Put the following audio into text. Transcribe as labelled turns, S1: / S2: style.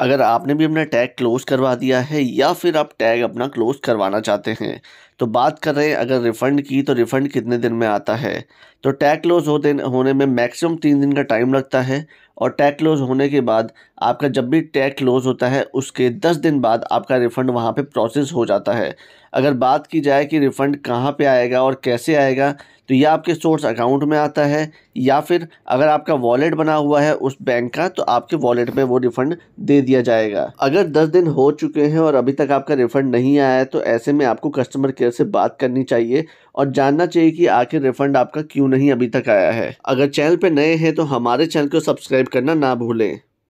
S1: अगर आपने भी अपना टैग क्लोज करवा दिया है या फिर आप टैग अपना क्लोज करवाना चाहते हैं तो बात कर रहे हैं अगर रिफ़ंड की तो रिफ़ंड कितने दिन में आता है तो टैग क्लोज होते होने में मैक्सिमम तीन दिन का टाइम लगता है और टैग क्लोज होने के बाद आपका जब भी टैग क्लोज होता है उसके दस दिन बाद आपका रिफ़ंड वहाँ पे प्रोसेस हो जाता है अगर बात की जाए कि रिफ़ंड कहाँ पे आएगा और कैसे आएगा तो यह आपके सोर्स अकाउंट में आता है या फिर अगर आपका वॉलेट बना हुआ है उस बैंक का तो आपके वॉलेट में वो रिफ़ंड दे दिया जाएगा अगर दस दिन हो चुके हैं और अभी तक आपका रिफ़ंड नहीं आया है तो ऐसे में आपको कस्टमर केयर से बात करनी चाहिए और जानना चाहिए कि आखिर रिफंड आपका क्यों नहीं अभी तक आया है अगर चैनल पर नए हैं तो हमारे चैनल को सब्सक्राइब करना ना भूलें